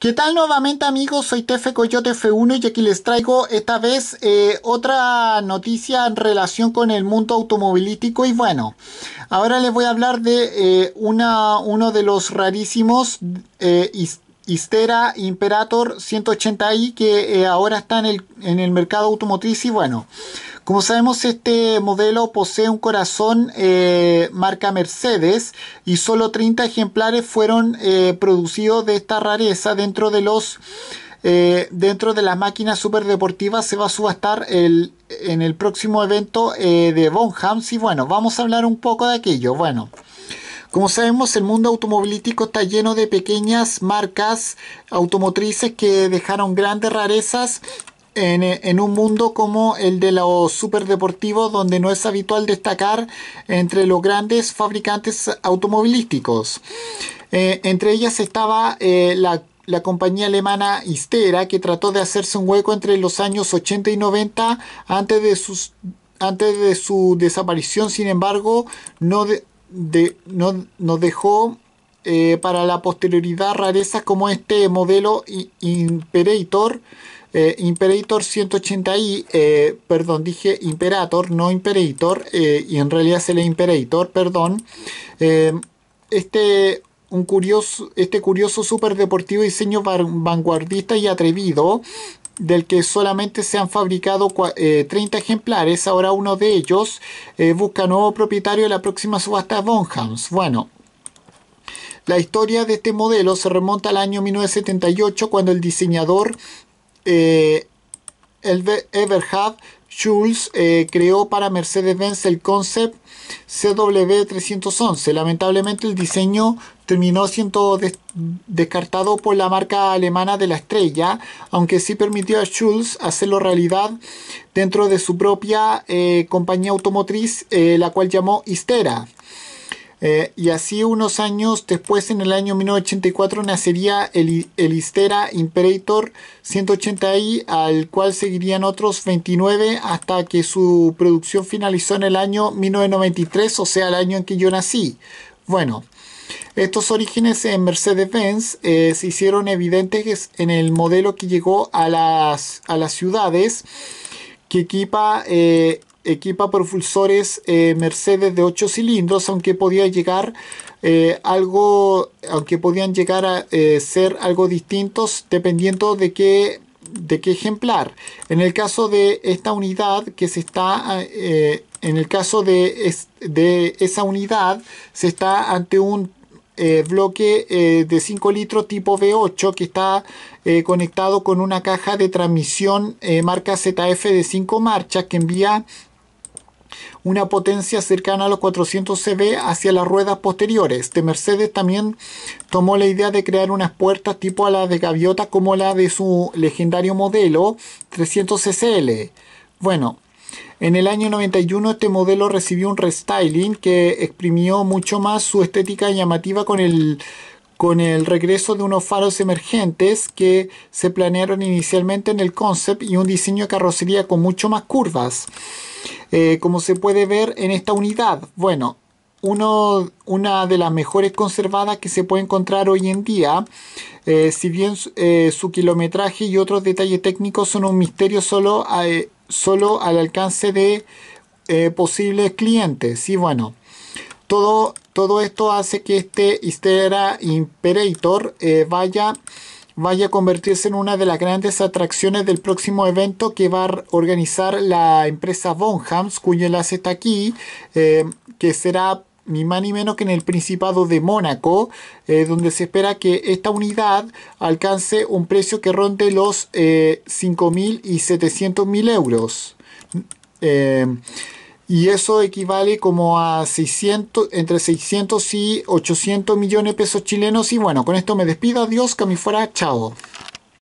¿Qué tal nuevamente amigos? Soy Tefe Coyote F1 y aquí les traigo esta vez eh, otra noticia en relación con el mundo automovilístico y bueno, ahora les voy a hablar de eh, una, uno de los rarísimos eh, Histera Imperator 180i que eh, ahora está en el, en el mercado automotriz y bueno... Como sabemos, este modelo posee un corazón eh, marca Mercedes y solo 30 ejemplares fueron eh, producidos de esta rareza dentro de los... Eh, dentro de las máquinas superdeportivas se va a subastar el, en el próximo evento de Bonhams y bueno, vamos a hablar un poco de aquello. Bueno, como sabemos, el mundo automovilístico está lleno de pequeñas marcas automotrices que dejaron grandes rarezas en, un mundo como el de los superdeportivos, donde no es habitual destacar entre los grandes fabricantes automovilísticos. Eh, entre ellas estaba eh, la, compañía alemana istera que trató de hacerse un hueco entre los años 80 y 90 antes de, sus, antes de su desaparición, sin embargo, no, de, de, no, no dejó eh, para la posterioridad rarezas como este modelo Imperator eh, Imperator 180i, eh, perdón, dije Imperator, no Imperator, y en realidad se lee Imperator, perdón. este, un curioso, este curioso super deportivo diseño vanguardista y atrevido, del que solamente se han fabricado 30 ejemplares, ahora uno de ellos busca nuevo propietario de la próxima subasta Bonhams. Bueno, la historia de este modelo se remonta al año 1978 cuando el diseñador eh, Everhard Schulz eh, creó para Mercedes-Benz el concept CW311. Lamentablemente el diseño terminó siendo descartado por la marca alemana de la estrella, aunque sí permitió a Schulz hacerlo realidad dentro de su propia eh, compañía automotriz, eh, la cual llamó Histera. Eh, y así unos años después, en el año 1984, nacería el, el Imperator 180i, al cual seguirían otros 29 hasta que su producción finalizó en el año 1993, o sea, el año en que yo nací. Bueno, estos orígenes en Mercedes-Benz eh, se hicieron evidentes en el modelo que llegó a las, a las ciudades que equipa eh, equipa propulsores eh, Mercedes de 8 cilindros, aunque podía llegar eh, algo, aunque podían llegar a eh, ser algo distintos dependiendo de qué de qué ejemplar. En el caso de esta unidad que se está en el caso de, de esa unidad se está ante un eh, bloque eh, de 5 litros tipo V8 que está eh, conectado con una caja de transmisión marca ZF de 5 marchas que envía una potencia cercana a los 400 CV hacia las ruedas posteriores. De Mercedes también tomó la idea de crear unas puertas tipo a la de Gaviota como la de su legendario modelo 300 CL. Bueno, en el año 91 este modelo recibió un restyling que exprimió mucho más su estética llamativa con el, con el regreso de unos faros emergentes que se planearon inicialmente en el concept y un diseño de carrocería con mucho más curvas. Eh, como se puede ver en esta unidad, bueno, uno, una de las mejores conservadas que se puede encontrar hoy en día. Eh, si bien eh, su kilometraje y otros detalles técnicos son un misterio solo, solo al alcance de eh, posibles clientes. Y bueno, todo, todo esto hace que este Histera Imperator eh, vaya vaya a convertirse en una de las grandes atracciones del próximo evento que va a organizar la empresa Bonhams, cuyo enlace está aquí, eh, que será ni más ni menos que en el Principado de Mónaco, eh, donde se espera que esta unidad alcance un precio que ronde los eh, y euros. Eh, y eso equivale como a 600, entre 600 y 800 millones de pesos chilenos. Y bueno, con esto me despido. Adiós, que Chao.